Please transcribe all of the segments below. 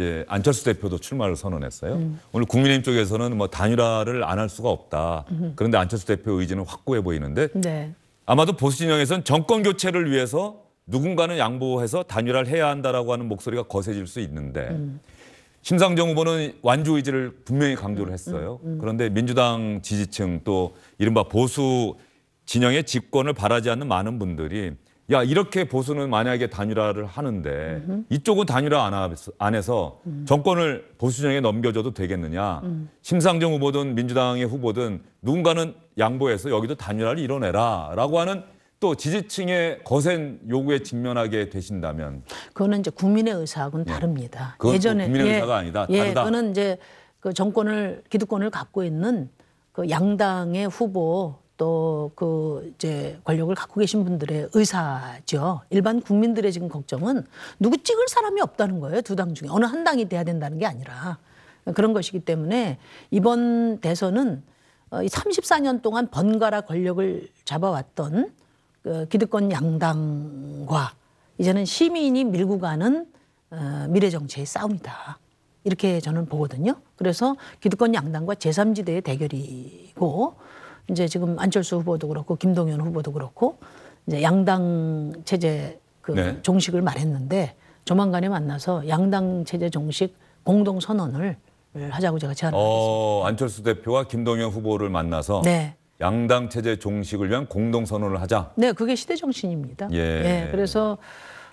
이제 안철수 대표도 출마를 선언했어요. 음. 오늘 국민의힘 쪽에서는 뭐 단일화를 안 할 수가 없다. 음. 그런데 안철수 대표 의지는 확고해 보이는데 네. 아마도 보수 진영에서는 정권 교체를 위해서 누군가는 양보해서 단일화를 해야 한다라고 하는 목소리가 거세질 수 있는데 음. 심상정 후보는 완주 의지를 분명히 강조를 했어요. 음, 음, 음. 그런데 민주당 지지층 또 이른바 보수 진영의 집권을 바라지 않는 많은 분들이 야 이렇게 보수는 만약에 단일화를 하는데 음흠. 이쪽은 단일화 안, 하, 안 해서 음. 정권을 보수정에 넘겨줘도 되겠느냐 음. 심상정 후보든 민주당의 후보든 누군가는 양보해서 여기도 단일화를 이뤄내라라고 하는 또 지지층의 거센 요구에 직면하게 되신다면 그거는 이제 국민의 의사하고는 예. 다릅니다. 예전에 국민의 예, 의사가 아니다. 예, 다르다. 그거는 이제 그 정권을 기득권을 갖고 있는 그 양당의 후보 또그 이제 권력을 갖고 계신 분들의 의사죠. 일반 국민들의 지금 걱정은 누구 찍을 사람이 없다는 거예요. 두 당 중에 어느 한 당이 돼야 된다는 게 아니라 그런 것이기 때문에 이번 대선은 34년 어, 동안 번갈아 권력을 잡아왔던 어, 기득권 양당과 이제는 시민이 밀고 가는 어, 미래 정치의 싸움이다. 이렇게 저는 보거든요. 그래서 기득권 양당과 제3지대의 대결이고 이제 지금 안철수 후보도 그렇고 김동연 후보도 그렇고 이제 양당 체제 그 네. 종식을 말했는데 조만간에 만나서 양당 체제 종식 공동 선언을 하자고 제가 제안을 어, 습니다 안철수 대표와 김동연 후보를 만나서 네. 양당 체제 종식을 위한 공동 선언을 하자. 네, 그게 시대 정신입니다. 예. 예 그래서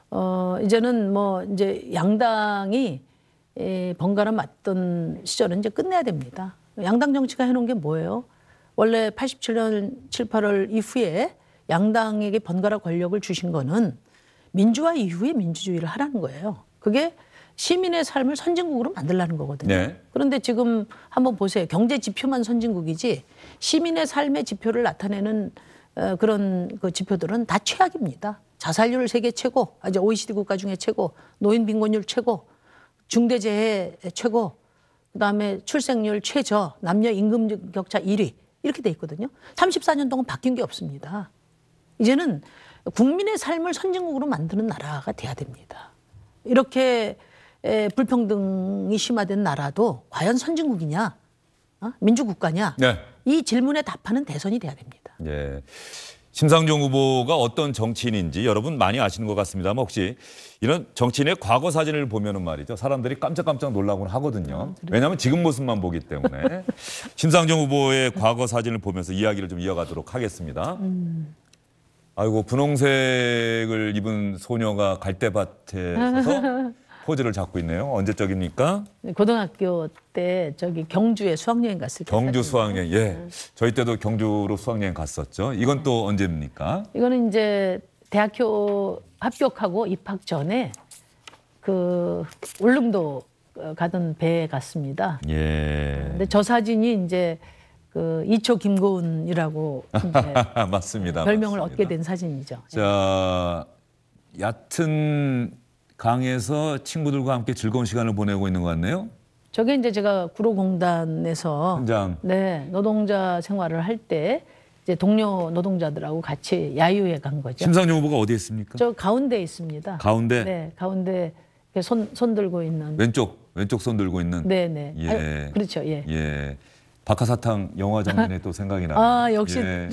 어 이제는 뭐 이제 양당이 예, 번갈아 맞던 시절은 이제 끝내야 됩니다. 양당 정치가 해놓은 게 뭐예요? 원래 87년 7, 8월 이후에 양당에게 번갈아 권력을 주신 거는 민주화 이후의 민주주의를 하라는 거예요. 그게 시민의 삶을 선진국으로 만들라는 거거든요. 네. 그런데 지금 한번 보세요. 경제 지표만 선진국이지 시민의 삶의 지표를 나타내는 어, 그런 그 지표들은 다 최악입니다. 자살률 세계 최고, 아제 OECD 국가 중에 최고, 노인 빈곤율 최고, 중대재해 최고, 그다음에 출생률 최저, 남녀 임금 격차 1위. 이렇게 돼 있거든요. 34년 동안 바뀐 게 없습니다. 이제는 국민의 삶을 선진국으로 만드는 나라가 돼야 됩니다. 이렇게 불평등이 심화된 나라도 과연 선진국이냐, 어? 민주국가냐 네. 이 질문에 답하는 대선이 돼야 됩니다. 예. 심상정 후보가 어떤 정치인인지 여러분 많이 아시는 것 같습니다만 혹시 이런 정치인의 과거 사진을 보면은 말이죠 사람들이 깜짝깜짝 놀라곤 하거든요. 음, 왜냐하면 지금 모습만 보기 때문에 심상정 후보의 과거 사진을 보면서 이야기를 좀 이어가도록 하겠습니다. 음. 아이고 분홍색을 입은 소녀가 갈대밭에 서서 포즈를 잡고 있네요. 언제적입니까? 고등학교 때 저기 경주에 수학여행 갔을 때. 경주 수학여행, 예. 음. 저희 때도 경주로 수학여행 갔었죠. 이건 또 언제입니까? 이거는 이제 대학교 합격하고 입학 전에 그 울릉도 가던 배에 갔습니다. 예. 근데 저 사진이 이제 그 이초 김고은이라고 맞습니다. 별명을 맞습니다. 얻게 된 사진이죠. 예. 자, 얕은 강에서 친구들과 함께 즐거운 시간을 보내고 있는 것 같네요. 저게 이제 제가 구로공단에서 현장. 네 노동자 생활을 할 때 이제 동료 노동자들하고 같이 야유회 간 거죠. 심상정 후보가 어디 있습니까? 저 가운데 있습니다. 가운데 네 가운데 이 손, 손 들고 있는 왼쪽 왼쪽 손 들고 있는. 네네 네. 예. 아 그렇죠 예. 예. 박하사탕 영화 장면에또 생각이 나요. 아 역시 예.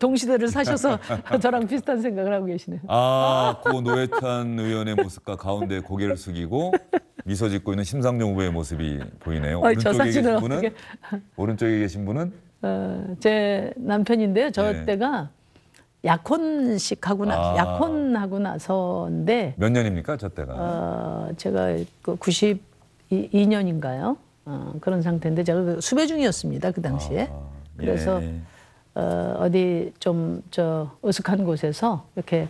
동시대를 사셔서 저랑 비슷한 생각을 하고 계시네요. 아고 노회찬 의원의 모습과 가운데 고개를 숙이고 미소 짓고 있는 심상정 후보의 모습이 보이네요. 어 오른쪽에 계신 분은 어떻게... 오른쪽에 계신 분은 어, 제 남편인데요. 저 예. 때가 약혼식 하고 나 아. 약혼하고 나서인데 몇 년입니까 저 때가? 어, 제가 그 92년인가요? 어, 그런 상태인데 제가 그 수배 중이었습니다 그 당시에 아, 예. 그래서 예. 어, 어디 좀 저 어색한 곳에서 이렇게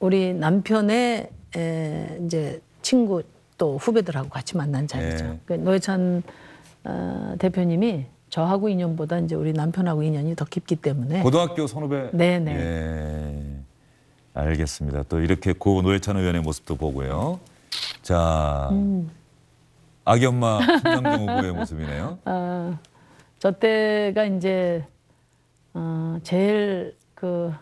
우리 남편의 에, 이제 친구 또 후배들하고 같이 만난 자리죠. 예. 그 노회찬 어, 대표님이 저하고 인연보다 이제 우리 남편하고 인연이 더 깊기 때문에 고등학교 선후배. 네네. 예. 알겠습니다. 또 이렇게 고 노회찬 의원의 모습도 보고요. 자. 음. 아기 엄마 김남정 후보의 모습이네요. 어, 저 때가 이제 어, 제일 그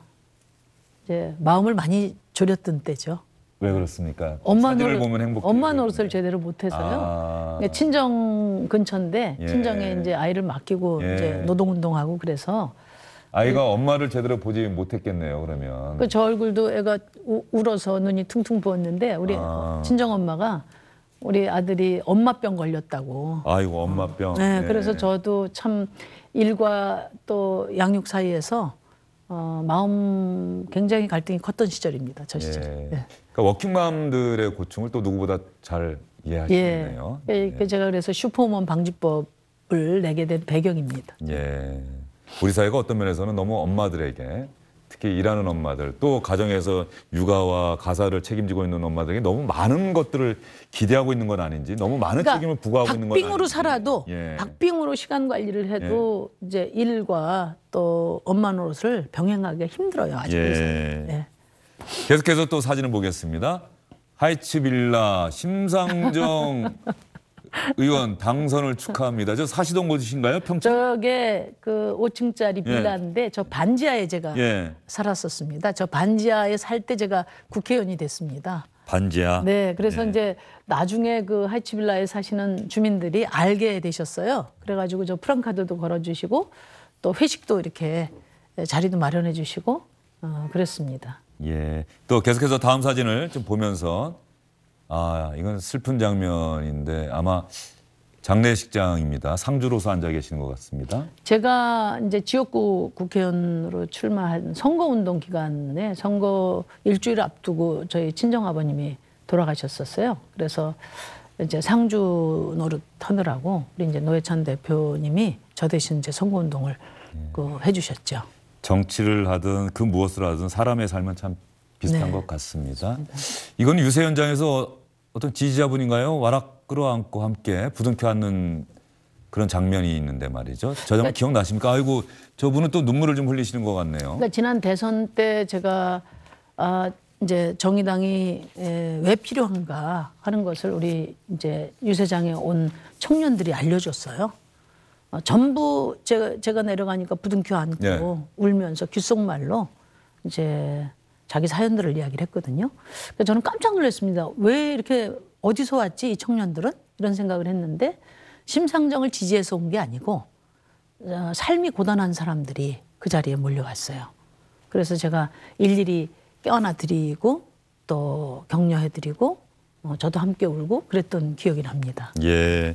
이제 마음을 많이 졸였던 때죠. 왜 그렇습니까? 엄마 노릇 보면 행복. 엄마 노릇을 제대로 못해서요. 아. 그러니까 친정 근처인데 예. 친정에 이제 아이를 맡기고 예. 이제 노동운동하고 그래서 아이가 네. 엄마를 제대로 보지 못했겠네요. 그러면 그 저 얼굴도 애가 우, 울어서 눈이 퉁퉁 부었는데 우리 아. 친정 엄마가 우리 아들이 엄마병 걸렸다고. 아이고 엄마병. 네, 네. 그래서 저도 참 일과 또 양육 사이에서 어, 마음 굉장히 갈등이 컸던 시절입니다. 저 예. 시절. 예. 네. 그러니까 워킹맘들의 고충을 또 누구보다 잘 이해하시네요. 예. 그, 예. 그 제가 그래서 슈퍼우먼 방지법을 내게 된 배경입니다. 예. 우리 사회가 어떤 면에서는 너무 엄마들에게 특히 일하는 엄마들 또 가정에서 육아와 가사를 책임지고 있는 엄마들에게 너무 많은 것들을 기대하고 있는 건 아닌지 너무 많은 그러니까 책임을 부과하고 있는 건 아닌지 빙으로 살아도 예. 박빙으로 시간 관리를 해도 예. 이제 일과 또 엄마 노릇을 병행하기가 힘들어요 아직 예. 예. 계속해서 또 사진을 보겠습니다 하이츠 빌라 심상정 의원 당선을 축하합니다. 저사시던 곳이신가요? 평창? 저게 그 5층짜리 예. 빌라인데 저 반지하에 제가 예. 살았었습니다. 저 반지하에 살 때 제가 국회의원이 됐습니다. 반지하. 네, 그래서 예. 이제 나중에 그 하이츠빌라에 사시는 주민들이 알게 되셨어요. 그래가지고 저 프랑카드도 걸어주시고 또 회식도 이렇게 자리도 마련해 주시고 어, 그랬습니다. 예. 또 계속해서 다음 사진을 좀 보면서 아 이건 슬픈 장면인데 아마 장례식장입니다. 상주로서 앉아 계시는 것 같습니다. 제가 이제 지역구 국회의원으로 출마한 선거운동 기간에 선거 일주일 앞두고 저희 친정아버님이 돌아가셨었어요. 그래서 이제 상주 노릇 하느라고 우리 이제 노회찬 대표님이 저 대신 이제 선거운동을 예. 그 해주셨죠. 정치를 하든 그 무엇을 하든 사람의 삶은 참 비슷한 네. 것 같습니다. 이건 유세 현장에서 어떤 지지자분인가요? 와락 끌어안고 함께 부둥켜 안는 그런 장면이 있는데 말이죠. 저 장면 그러니까, 기억나십니까? 아이고 저분은 또 눈물을 좀 흘리시는 것 같네요. 그러니까 지난 대선 때 제가 아, 이제 정의당이 왜 필요한가 하는 것을 우리 이제 유세장에 온 청년들이 알려줬어요. 어, 전부 제가, 제가 내려가니까 부둥켜 안고 네. 울면서 귓속말로 이제 자기 사연들을 이야기를 했거든요. 그래서 저는 깜짝 놀랐습니다. 왜 이렇게 어디서 왔지 이 청년들은 이런 생각을 했는데 심상정을 지지해서 온 게 아니고 어, 삶이 고단한 사람들이 그 자리에 몰려왔어요. 그래서 제가 일일이 껴안아 드리고 또 격려해 드리고 어, 저도 함께 울고 그랬던 기억이 납니다. 예.